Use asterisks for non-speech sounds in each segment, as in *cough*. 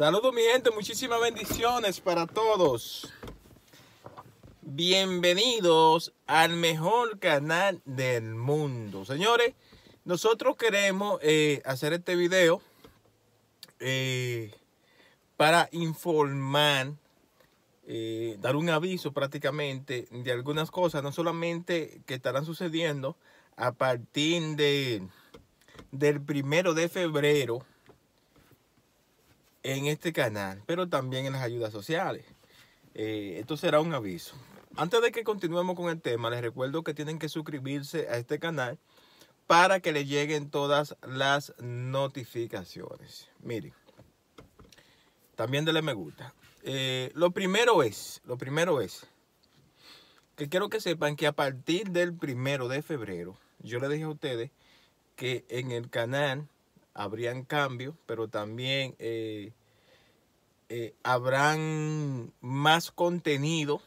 Saludos mi gente, muchísimas bendiciones para todos. Bienvenidos al mejor canal del mundo. Señores, nosotros queremos eh, hacer este video eh, para informar, eh, dar un aviso prácticamente de algunas cosas, no solamente que estarán sucediendo a partir de, del primero de febrero en este canal, pero también en las ayudas sociales. Eh, esto será un aviso. Antes de que continuemos con el tema, les recuerdo que tienen que suscribirse a este canal para que les lleguen todas las notificaciones. Miren, también denle me gusta. Eh, lo primero es, lo primero es, que quiero que sepan que a partir del primero de febrero, yo les dije a ustedes que en el canal habrían cambios, pero también eh, eh, habrán más contenido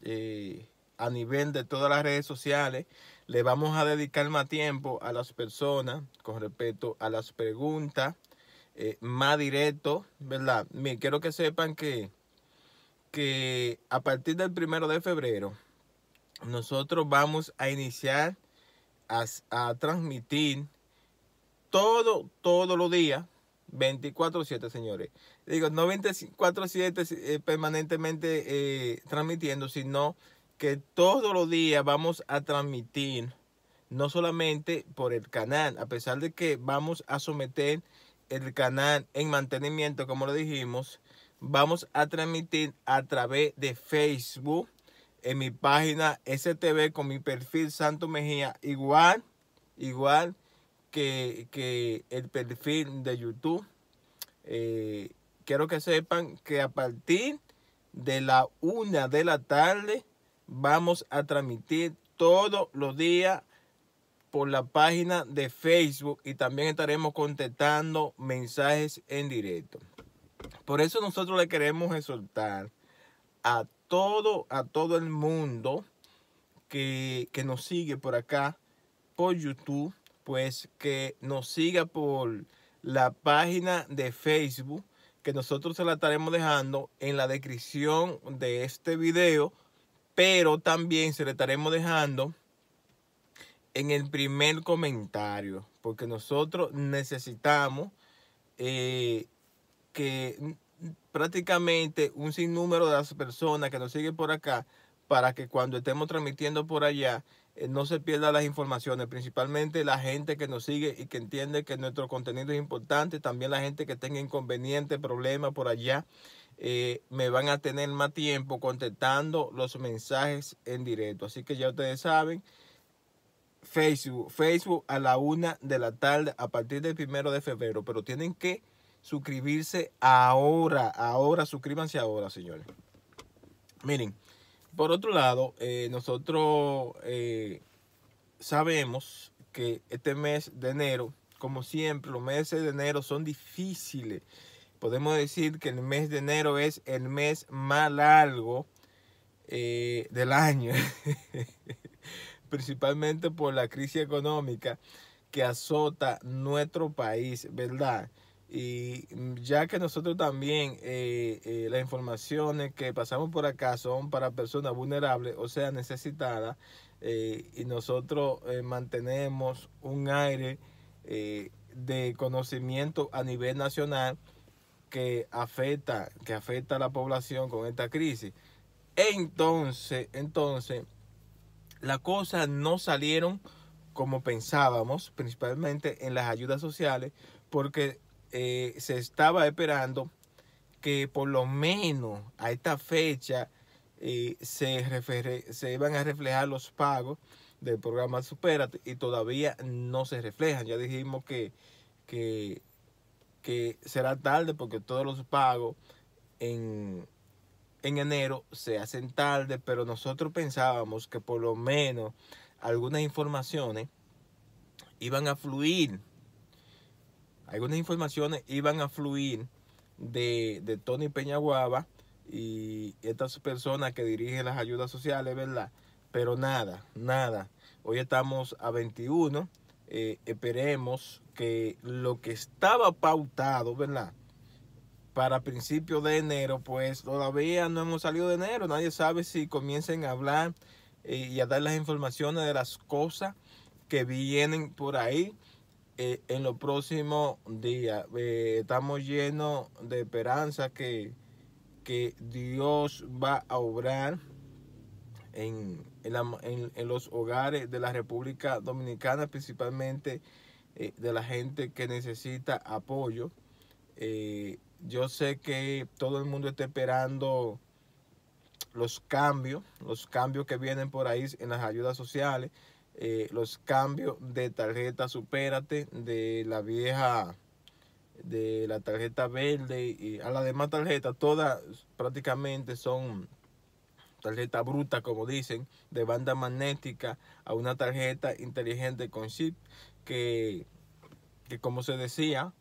eh, a nivel de todas las redes sociales. Le vamos a dedicar más tiempo a las personas con respecto a las preguntas, más directo, ¿verdad? Me quiero que sepan que, que a partir del primero de febrero nosotros vamos a iniciar a, a transmitir todo, todos los días, 24-7, señores. Digo, no 24-7 eh, permanentemente eh, transmitiendo, sino que todos los días vamos a transmitir, no solamente por el canal, a pesar de que vamos a someter el canal en mantenimiento, como lo dijimos, vamos a transmitir a través de Facebook, en mi página STV con mi perfil Santo Mejía, igual, igual que, el perfil de YouTube. Eh, quiero que sepan que a partir de la una de la tarde vamos a transmitir todos los días por la página de Facebook y también estaremos contestando mensajes en directo. Por eso nosotros le queremos exhortar a todo, a todo el mundo que, que nos sigue por acá, por YouTube, pues que nos siga por la página de Facebook que nosotros se la estaremos dejando en la descripción de este video, pero también se la estaremos dejando en el primer comentario, porque nosotros necesitamos eh, que prácticamente un sinnúmero de las personas que nos siguen por acá, para que cuando estemos transmitiendo por allá, eh, no se pierda las informaciones, principalmente la gente que nos sigue y que entiende que nuestro contenido es importante, también la gente que tenga inconvenientes, problemas por allá, eh, me van a tener más tiempo contestando los mensajes en directo. Así que ya ustedes saben, Facebook, Facebook a la una de la tarde a partir del primero de febrero, pero tienen que suscribirse ahora, ahora, suscríbanse ahora, señores. Miren. Por otro lado, eh, nosotros eh, sabemos que este mes de enero, como siempre, los meses de enero son difíciles. Podemos decir que el mes de enero es el mes más largo eh, del año, *laughs* principalmente por la crisis económica que azota nuestro país, ¿verdad? Y ya que nosotros también eh, eh, las informaciones que pasamos por acá son para personas vulnerables, o sea, necesitadas, eh, y nosotros mantenemos un aire de conocimiento a nivel nacional que afecta, que afecta a la población con esta crisis. Entonces, entonces, las cosas no salieron como pensábamos, principalmente en las ayudas sociales, porque eh, se estaba esperando que por lo menos a esta fecha eh, se, se iban a reflejar los pagos del programa Superate y todavía no se reflejan. Ya dijimos que, que, que será tarde porque todos los pagos en, en enero se hacen tarde, pero nosotros pensábamos que por lo menos algunas informaciones iban a fluir algunas informaciones iban a fluir de, de Tony Peñaguaba y estas personas que dirigen las ayudas sociales, ¿verdad? Pero nada, nada. Hoy estamos a 21. Eh, esperemos que lo que estaba pautado, ¿verdad? Para principios de enero, pues todavía no hemos salido de enero. Nadie sabe si comiencen a hablar eh, y a dar las informaciones de las cosas que vienen por ahí. Eh, en los próximos días. Eh, estamos llenos de esperanza que, que Dios va a obrar en, los hogares de la República Dominicana, principalmente eh, de la gente que necesita apoyo. yo sé que todo el mundo está esperando los cambios, los cambios que vienen por ahí en las ayudas sociales. Eh, los cambios de tarjeta Supérate de la vieja de la tarjeta verde y a las demás tarjetas, todas prácticamente son tarjeta bruta, como dicen, de banda magnética a una tarjeta inteligente con chip que, como se decía,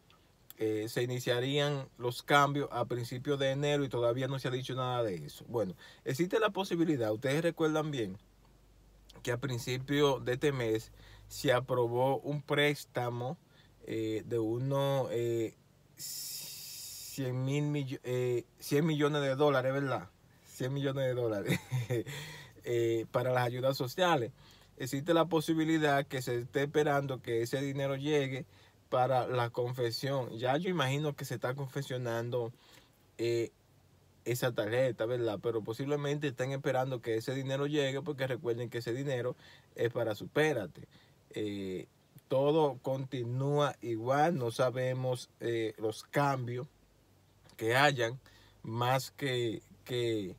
eh, se iniciarían los cambios a principios de enero y todavía no se ha dicho nada de eso. Bueno, existe la posibilidad, ustedes recuerdan bien, que a principio de este mes se aprobó un préstamo eh, de unos 100, eh, mil 100 eh, millones de dólares, ¿verdad? 100 millones de dólares *laughs* para las ayudas sociales. Existe la posibilidad que se esté esperando que ese dinero llegue para la confesión. Ya yo imagino que se está confesionando esa tarjeta, ¿verdad? Pero posiblemente están esperando que ese dinero llegue porque recuerden que ese dinero es para supérate. Eh, todo continúa igual, no sabemos eh, los cambios que hayan, más que, que,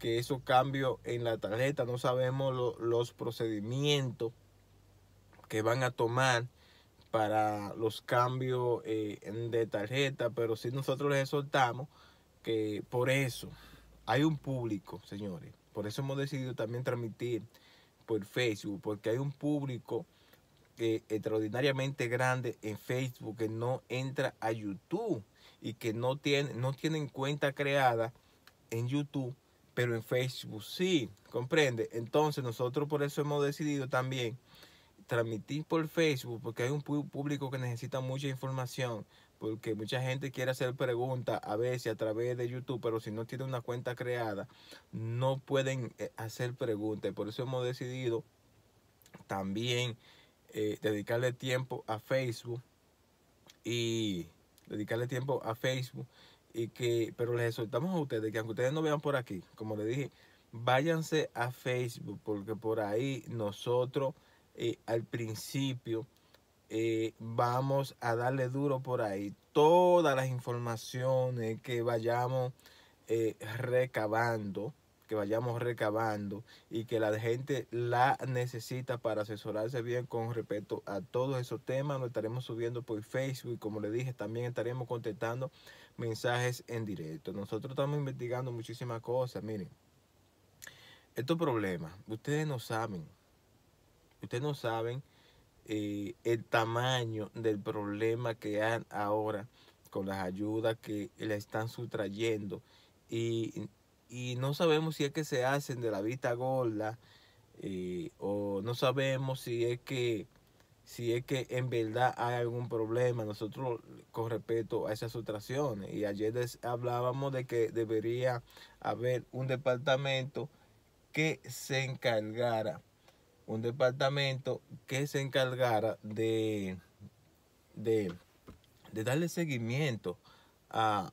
esos cambios en la tarjeta, no sabemos los procedimientos que van a tomar para los cambios eh, de tarjeta, pero si nosotros les soltamos que por eso hay un público, señores. Por eso hemos decidido también transmitir por Facebook, porque hay un público extraordinariamente grande en Facebook que no entra a YouTube y que no, tiene, no tienen cuenta creada en YouTube, pero en Facebook sí, comprende. Entonces nosotros por eso hemos decidido también transmitir por Facebook, porque hay un público que necesita mucha información, porque mucha gente quiere hacer preguntas a veces a través de YouTube, pero si no tiene una cuenta creada, no pueden eh, hacer preguntas. Por eso hemos decidido también eh, dedicarle tiempo a Facebook y dedicarle tiempo a Facebook y que, pero les soltamos a ustedes que aunque ustedes no vean por aquí, como les dije, váyanse a Facebook porque por ahí nosotros eh, al principio eh, vamos a darle duro por ahí. Todas las informaciones que vayamos eh, recabando, que vayamos recabando y que la gente la necesita para asesorarse bien con respecto a todos esos temas. Lo estaremos subiendo por Facebook, como le dije, también estaremos contestando mensajes en directo. Nosotros estamos investigando muchísimas cosas, miren. Estos problemas, ustedes no saben, ustedes no saben eh, el tamaño del problema que hay ahora con las ayudas que le están sustrayendo. Y, no sabemos si es que se hacen de la vista gorda eh, o no sabemos si es que si es que en verdad hay algún problema nosotros con respecto a esas sustracciones y ayer hablábamos de que debería haber un departamento que se encargara un departamento que se encargara de, de, darle seguimiento a,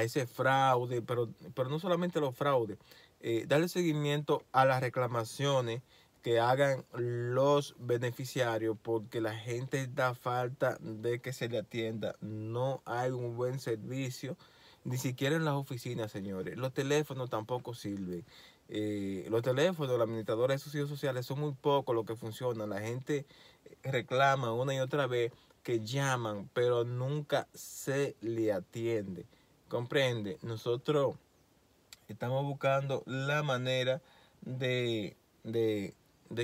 ese fraude, pero, pero no solamente los fraudes, eh, darle seguimiento a las reclamaciones que hagan los beneficiarios porque la gente da falta de que se le atienda. No hay un buen servicio, ni siquiera en las oficinas, señores. Los teléfonos tampoco sirven. Eh, los teléfonos, los administradores de sitios sociales son muy pocos los que funcionan. La gente eh, reclama una y otra vez que llaman, pero nunca se le atiende. Comprende, nosotros estamos buscando la manera de,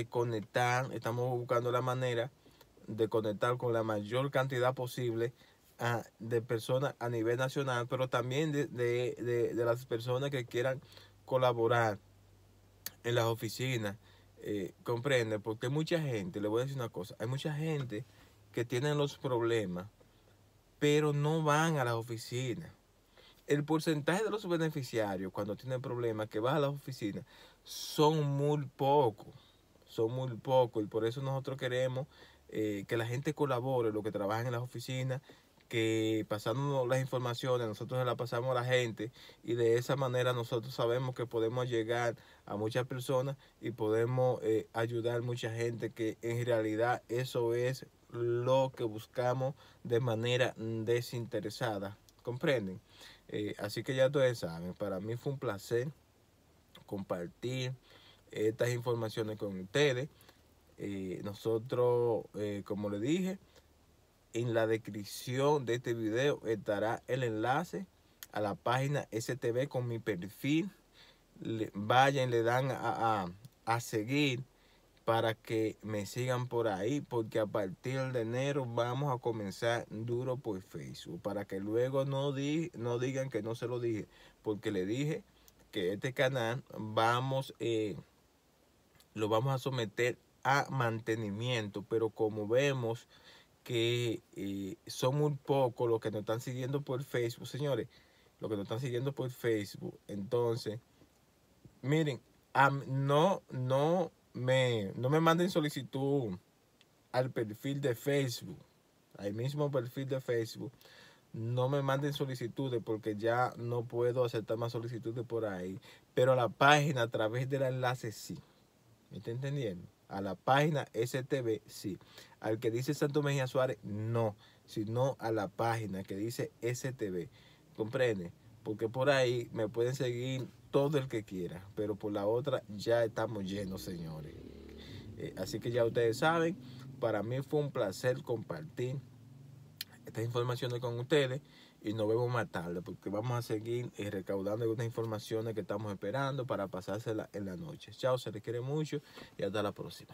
conectar, estamos buscando la manera de conectar con la mayor cantidad posible de personas a nivel nacional, pero también de las personas que quieran colaborar en las oficinas, eh, comprende, porque mucha gente, le voy a decir una cosa, hay mucha gente que tiene los problemas, pero no van a las oficinas. El porcentaje de los beneficiarios cuando tienen problemas que van a las oficinas son muy pocos, son muy pocos y por eso nosotros queremos eh, que la gente colabore, los que trabajan en las oficinas, que pasando las informaciones, nosotros las pasamos a la gente y de esa manera nosotros sabemos que podemos llegar a muchas personas y podemos eh, ayudar a mucha gente que en realidad eso es lo que buscamos de manera desinteresada. ¿Comprenden? Eh, así que ya ustedes saben, para mí fue un placer compartir estas informaciones con ustedes. Eh, nosotros, como le dije, en la descripción de este video estará el enlace a la página STV con mi perfil. vayan, le dan a, seguir para que me sigan por ahí, porque a partir de enero vamos a comenzar duro por Facebook, para que luego no, no digan que no se lo dije, porque le dije que este canal vamos, eh, lo vamos a someter a mantenimiento, pero como vemos que eh, son muy pocos los que nos están siguiendo por Facebook, señores, los que nos están siguiendo por Facebook. Entonces, miren, no, no me, no me manden solicitud al perfil de Facebook, al mismo perfil de Facebook. No me manden solicitudes porque ya no puedo aceptar más solicitudes por ahí. Pero la página a través del enlace sí. ¿Me está entendiendo? a la página STV, sí. Al que dice Santo Mejía Suárez, no, sino a la página que dice STV. ¿Comprende? Porque por ahí me pueden seguir todo el que quiera, pero por la otra ya estamos llenos, señores. Eh, así que ya ustedes saben, para mí fue un placer compartir estas informaciones con ustedes y nos vemos más tarde porque vamos a seguir eh, recaudando algunas informaciones que estamos esperando para pasársela en la noche. Chao, se les quiere mucho y hasta la próxima.